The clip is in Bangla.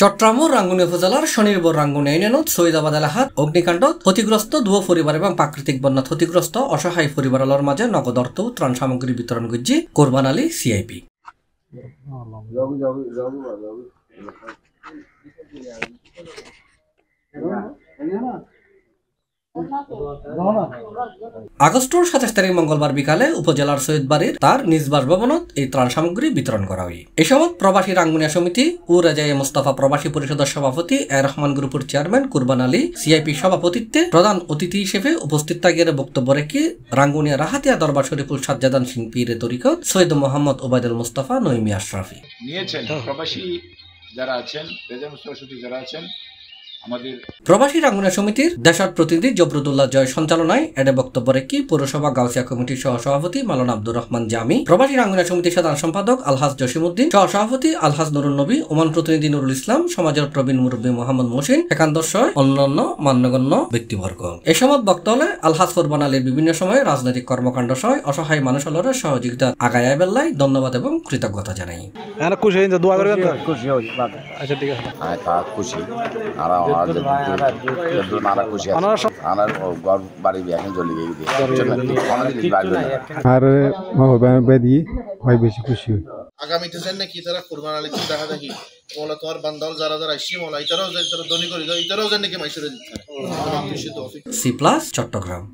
চট্টগ্রামর রাঙ্গুনি উপজেলার শনির্বর রাঙ্গুন ইউনিয়নত সৈয়দাবাদ এলাহাত অগ্নিকাণ্ডত ক্ষতিগ্রস্ত দুয় পরিবার এবং প্রাকৃতিক বন্যা ক্ষতিগ্রস্ত অসহায় পরিবারের মাঝে নগদ অর্থ ত্রাণ সামগ্রী বিতরণ করছি কোরবান আলী সিআইপি যাবি আগস্টর সাতাশ তারিখ মঙ্গলবার বিকালে উপজেলার সৈয়দ বাড়ির তার নিজ বাসভবনত এই ত্রাণ সামগ্রী বিতরণ করা হয় এ সময় প্রবাসী রাঙ্গুনিয়া সমিতি ও রাজাইয়া মোস্তাফা প্রবাসী পরিষদের সভাপতি এ রহমান গ্রুপের চেয়ারম্যান কুরবান আলী সিআইপি সভাপতিত্বে প্রধান অতিথি হিসেবে উপস্থিত থাকিয়ে বক্তব্য রেখে রাঙ্গুনিয়া রাহাতিয়া দরবার শরীফুল সাজ্জাদান সিং পীর তরিকত সৈয়দ মোহাম্মদ ওবায়দুল মোস্তাফা নইমি আশরাফি নিয়েছেন প্রবাসী যারা আছেন রেজা যারা আছেন আমাদের প্রবাসী রাঙ্গুনা সমিতির দেশার প্রতিনিধি জবরুদুল্লাহ জয় সঞ্চালনায় এটা বক্তব্য কি পৌরসভা গাউসিয়া কমিটির সহসভাপতি মালানা আব্দুর রহমান জামি প্রবাসী রাঙ্গুনা সমিতির সাধারণ সম্পাদক আলহাজ জসিমুদ্দিন সহসভাপতি আলহাজ নুরুল নবী ওমান প্রতিনিধি নুরুল ইসলাম সমাজের প্রবীণ মুরব্বী মোহাম্মদ মোহসিন একান্ত অন্যান্য মান্যগণ্য ব্যক্তিবর্গ এ সময় বক্তা আলহাজ কোরবান আলীর বিভিন্ন সময়ে রাজনৈতিক কর্মকাণ্ড সহ অসহায় মানুষ হলরের সহযোগিতা আগায়া বেল্লায় ধন্যবাদ এবং কৃতজ্ঞতা জানাই খুশি খুশি আচ্ছা, আর আর খুশি দিয়ে হয় বেশি খুশি আগামীতে নাকি তারা আলী দেখা দেখি মৌলা তোমার বান্দাল যারা যারা আইসি মৌলা ইতারাও যারা ধনী করি ইতারাও যেন নাকি মাইসুরে দিচ্ছে সি প্লাস চট্টগ্রাম